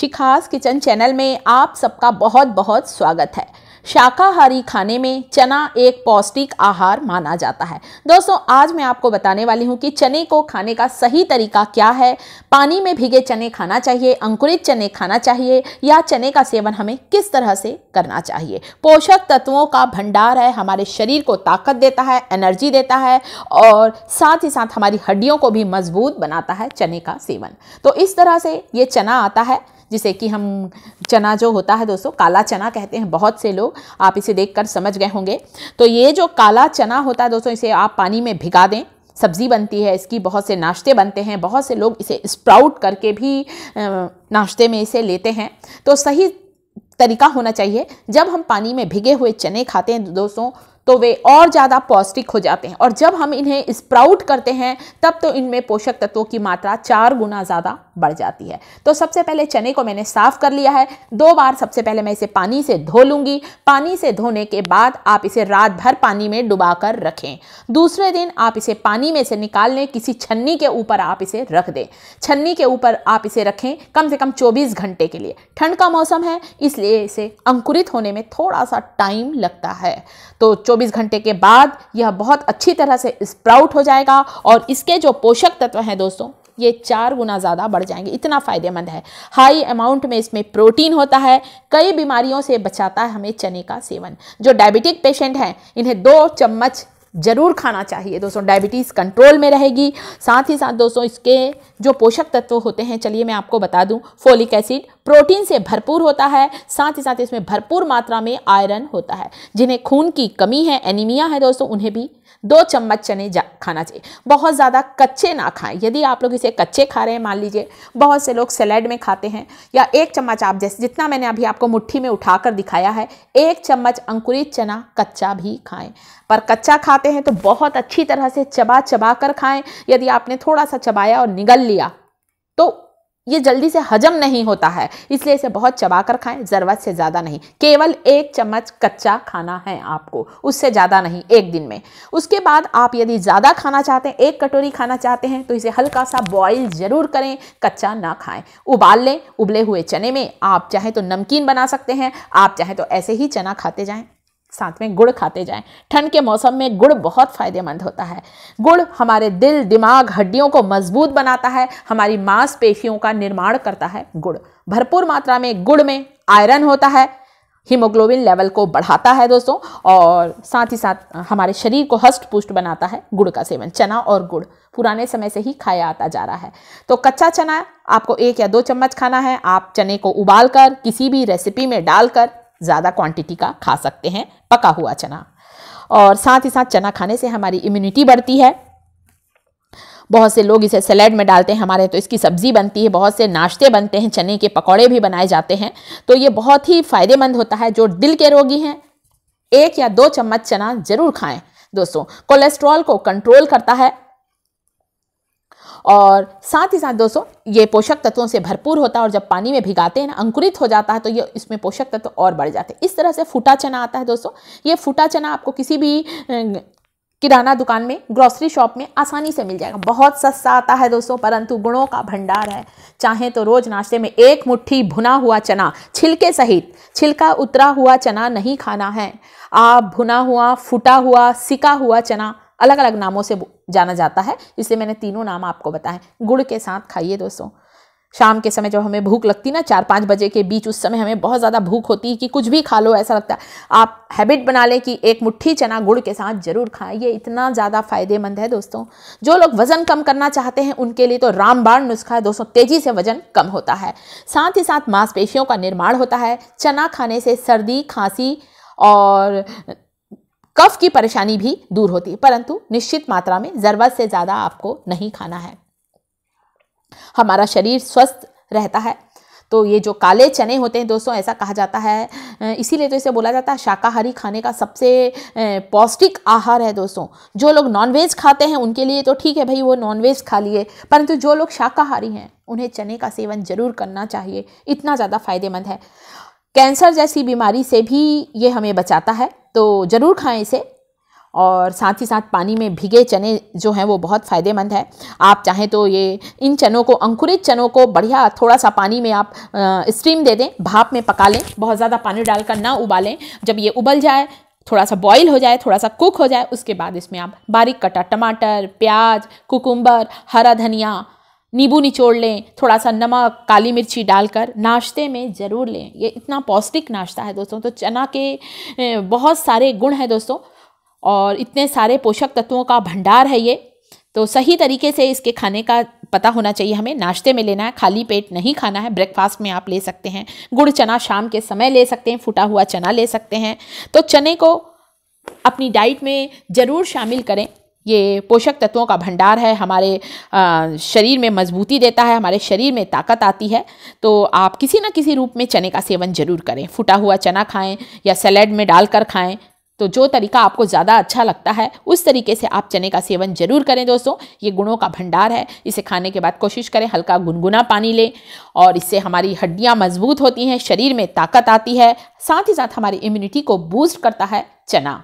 शिखास kitchen channel में आप सबका बहुत बहुत स्वागत है शाकाहारी खाने में चना एक पौष्टिक आहार माना जाता है दोस्तों आज मैं आपको बताने वाली हूँ कि चने को खाने का सही तरीका क्या है पानी में भीगे चने खाना चाहिए अंकुरित चने खाना चाहिए या चने का सेवन हमें किस तरह से करना चाहिए पोषक तत्वों का भंडार है हमारे शरीर को ताकत देता है एनर्जी देता है और साथ ही साथ हमारी हड्डियों को भी मजबूत बनाता है चने का सेवन तो इस तरह से ये चना आता है जिसे कि हम चना जो होता है दोस्तों काला चना कहते हैं बहुत से लोग आप इसे देखकर समझ गए होंगे तो ये जो काला चना होता है दोस्तों इसे आप पानी में भिगा दें सब्ज़ी बनती है इसकी बहुत से नाश्ते बनते हैं बहुत से लोग इसे स्प्राउट करके भी नाश्ते में इसे लेते हैं तो सही तरीका होना चाहिए जब हम पानी में भिगे हुए चने खाते हैं दोस्तों तो वे और ज़्यादा पौष्टिक हो जाते हैं और जब हम इन्हें स्प्राउट करते हैं तब तो इनमें पोषक तत्वों की मात्रा चार गुना ज़्यादा बढ़ जाती है तो सबसे पहले चने को मैंने साफ़ कर लिया है दो बार सबसे पहले मैं इसे पानी से धो लूँगी पानी से धोने के बाद आप इसे रात भर पानी में डुबा कर रखें दूसरे दिन आप इसे पानी में से निकाल लें किसी छन्नी के ऊपर आप इसे रख दें छन्नी के ऊपर आप इसे रखें कम से कम चौबीस घंटे के लिए ठंड का मौसम है इसलिए इसे अंकुरित होने में थोड़ा सा टाइम लगता है तो 24 घंटे के बाद यह बहुत अच्छी तरह से स्प्राउट हो जाएगा और इसके जो पोषक तत्व हैं दोस्तों ये चार गुना ज़्यादा बढ़ जाएंगे इतना फ़ायदेमंद है हाई अमाउंट में इसमें प्रोटीन होता है कई बीमारियों से बचाता है हमें चने का सेवन जो डायबिटिक पेशेंट हैं इन्हें दो चम्मच जरूर खाना चाहिए दोस्तों डायबिटीज़ कंट्रोल में रहेगी साथ ही साथ दोस्तों इसके जो पोषक तत्व होते हैं चलिए मैं आपको बता दूं फोलिक एसिड प्रोटीन से भरपूर होता है साथ ही साथ इसमें भरपूर मात्रा में आयरन होता है जिन्हें खून की कमी है एनीमिया है दोस्तों उन्हें भी दो चम्मच चने खाना चाहिए बहुत ज़्यादा कच्चे ना खाएं यदि आप लोग इसे कच्चे खा रहे हैं मान लीजिए बहुत से लोग सैलड में खाते हैं या एक चम्मच आप जैसे जितना मैंने अभी आपको मुट्ठी में उठाकर दिखाया है एक चम्मच अंकुरित चना कच्चा भी खाएं पर कच्चा खाते हैं तो बहुत अच्छी तरह से चबा चबा कर खाएं यदि आपने थोड़ा सा चबाया और निगल लिया तो ये जल्दी से हजम नहीं होता है इसलिए इसे बहुत चबा कर खाएं ज़रूरत से ज़्यादा नहीं केवल एक चम्मच कच्चा खाना है आपको उससे ज़्यादा नहीं एक दिन में उसके बाद आप यदि ज़्यादा खाना चाहते हैं एक कटोरी खाना चाहते हैं तो इसे हल्का सा बॉईल ज़रूर करें कच्चा ना खाएं उबाल लें उबले हुए चने में आप चाहे तो नमकीन बना सकते हैं आप चाहें तो ऐसे ही चना खाते जाएँ साथ में गुड़ खाते जाएं ठंड के मौसम में गुड़ बहुत फ़ायदेमंद होता है गुड़ हमारे दिल दिमाग हड्डियों को मजबूत बनाता है हमारी मांसपेशियों का निर्माण करता है गुड़ भरपूर मात्रा में गुड़ में आयरन होता है हीमोग्लोबिन लेवल को बढ़ाता है दोस्तों और साथ ही साथ हमारे शरीर को हष्ट पुष्ट बनाता है गुड़ का सेवन चना और गुड़ पुराने समय से ही खाया आता जा रहा है तो कच्चा चना आपको एक या दो चम्मच खाना है आप चने को उबालकर किसी भी रेसिपी में डालकर ज़्यादा क्वांटिटी का खा सकते हैं पका हुआ चना और साथ ही साथ चना खाने से हमारी इम्यूनिटी बढ़ती है बहुत से लोग इसे सलाद में डालते हैं हमारे तो इसकी सब्ज़ी बनती है बहुत से नाश्ते बनते हैं चने के पकौड़े भी बनाए जाते हैं तो ये बहुत ही फ़ायदेमंद होता है जो दिल के रोगी हैं एक या दो चम्मच चना ज़रूर खाएँ दोस्तों कोलेस्ट्रॉल को कंट्रोल करता है और साथ ही साथ दोस्तों ये पोषक तत्वों से भरपूर होता है और जब पानी में भिगाते हैं ना अंकुरित हो जाता है तो ये इसमें पोषक तत्व और बढ़ जाते हैं इस तरह से फूटा चना आता है दोस्तों ये फूटा चना आपको किसी भी किराना दुकान में ग्रॉसरी शॉप में आसानी से मिल जाएगा बहुत सस्ता आता है दोस्तों परंतु गुणों का भंडार है चाहे तो रोज नाश्ते में एक मुट्ठी भुना हुआ चना छिलके सहित छिलका उतरा हुआ चना नहीं खाना है आप भुना हुआ फूटा हुआ सिका हुआ चना अलग अलग नामों से जाना जाता है इसलिए मैंने तीनों नाम आपको बताए गुड़ के साथ खाइए दोस्तों शाम के समय जब हमें भूख लगती ना चार पाँच बजे के बीच उस समय हमें बहुत ज़्यादा भूख होती है कि कुछ भी खा लो ऐसा लगता है आप हैबिट बना लें कि एक मुट्ठी चना गुड़ के साथ ज़रूर खाएं ये इतना ज़्यादा फ़ायदेमंद है दोस्तों जो लोग वज़न कम करना चाहते हैं उनके लिए तो रामबाण नुस्खा है दोस्तों तेज़ी से वज़न कम होता है साथ ही साथ मांसपेशियों का निर्माण होता है चना खाने से सर्दी खांसी और कफ की परेशानी भी दूर होती है परंतु निश्चित मात्रा में ज़रूरत से ज़्यादा आपको नहीं खाना है हमारा शरीर स्वस्थ रहता है तो ये जो काले चने होते हैं दोस्तों ऐसा कहा जाता है इसीलिए तो इसे बोला जाता है शाकाहारी खाने का सबसे पौष्टिक आहार है दोस्तों जो लोग नॉनवेज खाते हैं उनके लिए तो ठीक है भाई वो नॉनवेज खा लिए परंतु जो लोग शाकाहारी हैं उन्हें चने का सेवन ज़रूर करना चाहिए इतना ज़्यादा फायदेमंद है कैंसर जैसी बीमारी से भी ये हमें बचाता है तो ज़रूर खाएं इसे और साथ ही साथ पानी में भिगे चने जो हैं वो बहुत फ़ायदेमंद है आप चाहें तो ये इन चनों को अंकुरित चनों को बढ़िया थोड़ा सा पानी में आप स्टीम दे दें भाप में पका लें बहुत ज़्यादा पानी डालकर ना उबालें जब ये उबल जाए थोड़ा सा बॉईल हो जाए थोड़ा सा कुक हो जाए उसके बाद इसमें आप बारीक कटा टमाटर प्याज कुकुम्बर हरा धनिया नींबू निचोड़ लें थोड़ा सा नमक काली मिर्ची डालकर नाश्ते में ज़रूर लें ये इतना पौष्टिक नाश्ता है दोस्तों तो चना के बहुत सारे गुण हैं दोस्तों और इतने सारे पोषक तत्वों का भंडार है ये तो सही तरीके से इसके खाने का पता होना चाहिए हमें नाश्ते में लेना है खाली पेट नहीं खाना है ब्रेकफास्ट में आप ले सकते हैं गुड़ चना शाम के समय ले सकते हैं फूटा हुआ चना ले सकते हैं तो चने को अपनी डाइट में ज़रूर शामिल करें ये पोषक तत्वों का भंडार है हमारे शरीर में मजबूती देता है हमारे शरीर में ताकत आती है तो आप किसी न किसी रूप में चने का सेवन ज़रूर करें फूटा हुआ चना खाएं या सलाद में डालकर खाएं तो जो तरीका आपको ज़्यादा अच्छा लगता है उस तरीके से आप चने का सेवन जरूर करें दोस्तों ये गुणों का भंडार है इसे खाने के बाद कोशिश करें हल्का गुनगुना पानी लें और इससे हमारी हड्डियाँ मजबूत होती हैं शरीर में ताकत आती है साथ ही साथ हमारी इम्यूनिटी को बूस्ट करता है चना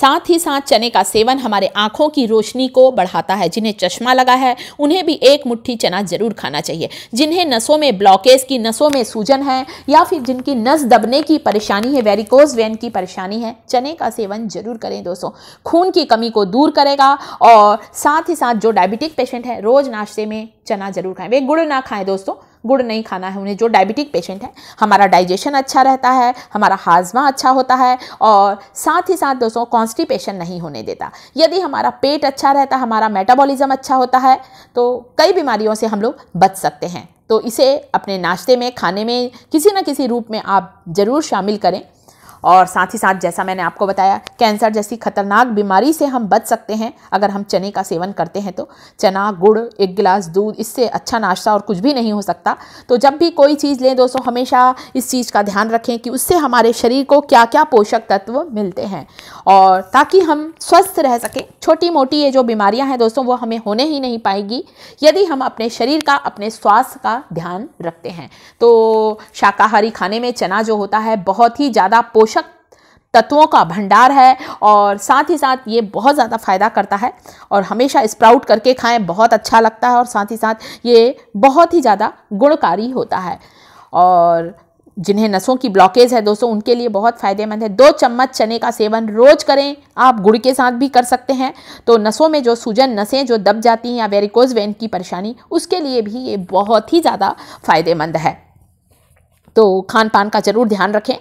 साथ ही साथ चने का सेवन हमारे आँखों की रोशनी को बढ़ाता है जिन्हें चश्मा लगा है उन्हें भी एक मुट्ठी चना जरूर खाना चाहिए जिन्हें नसों में ब्लॉकेज की नसों में सूजन है या फिर जिनकी नस दबने की परेशानी है वेरिकोज वैन की परेशानी है चने का सेवन जरूर करें दोस्तों खून की कमी को दूर करेगा और साथ ही साथ जो डायबिटिक पेशेंट है रोज़ नाश्ते में चना जरूर खाएं वे गुड़ ना खाएं दोस्तों गुड़ नहीं खाना है उन्हें जो डायबिटिक पेशेंट है हमारा डाइजेशन अच्छा रहता है हमारा हाजमा अच्छा होता है और साथ ही साथ दोस्तों कॉन्स्टिपेशन नहीं होने देता यदि हमारा पेट अच्छा रहता हमारा मेटाबॉलिज्म अच्छा होता है तो कई बीमारियों से हम लोग बच सकते हैं तो इसे अपने नाश्ते में खाने में किसी न किसी रूप में आप ज़रूर शामिल करें और साथ ही साथ जैसा मैंने आपको बताया कैंसर जैसी खतरनाक बीमारी से हम बच सकते हैं अगर हम चने का सेवन करते हैं तो चना गुड़ एक गिलास दूध इससे अच्छा नाश्ता और कुछ भी नहीं हो सकता तो जब भी कोई चीज़ लें दोस्तों हमेशा इस चीज़ का ध्यान रखें कि उससे हमारे शरीर को क्या क्या पोषक तत्व मिलते हैं और ताकि हम स्वस्थ रह सकें छोटी मोटी ये जो बीमारियाँ हैं दोस्तों वो हमें होने ही नहीं पाएगी यदि हम अपने शरीर का अपने स्वास्थ्य का ध्यान रखते हैं तो शाकाहारी खाने में चना जो होता है बहुत ही ज़्यादा पोषक पोषक तत्वों का भंडार है और साथ ही साथ ये बहुत ज़्यादा फ़ायदा करता है और हमेशा स्प्राउट करके खाएं बहुत अच्छा लगता है और साथ ही साथ ये बहुत ही ज़्यादा गुणकारी होता है और जिन्हें नसों की ब्लॉकेज है दोस्तों उनके लिए बहुत फ़ायदेमंद है दो चम्मच चने का सेवन रोज करें आप गुड़ के साथ भी कर सकते हैं तो नसों में जो सूजन नसें जो दब जाती हैं या वेरिकोज वेन की परेशानी उसके लिए भी ये बहुत ही ज़्यादा फ़ायदेमंद है तो खान पान का ज़रूर ध्यान रखें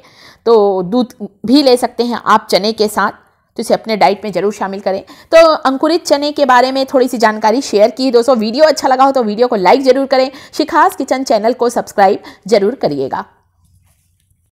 तो दूध भी ले सकते हैं आप चने के साथ तो इसे अपने डाइट में जरूर शामिल करें तो अंकुरित चने के बारे में थोड़ी सी जानकारी शेयर की दोस्तों वीडियो अच्छा लगा हो तो वीडियो को लाइक ज़रूर करें शिखास किचन चैनल को सब्सक्राइब जरूर करिएगा